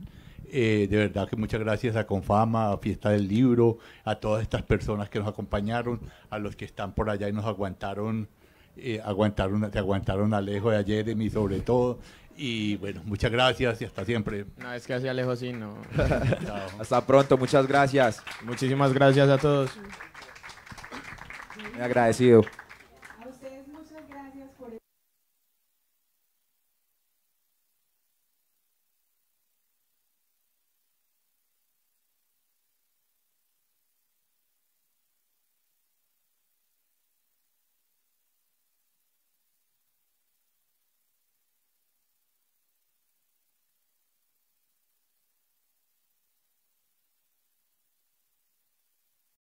Eh, de verdad que muchas gracias a Confama, a Fiesta del Libro, a todas estas personas que nos acompañaron, a los que están por allá y nos aguantaron, eh, aguantaron, te aguantaron Alejo de ayer, mí sobre todo. Y bueno, muchas gracias y hasta siempre. No, es que hacia Alejo sí, no. hasta pronto, muchas gracias. Muchísimas gracias a todos. Me agradecido.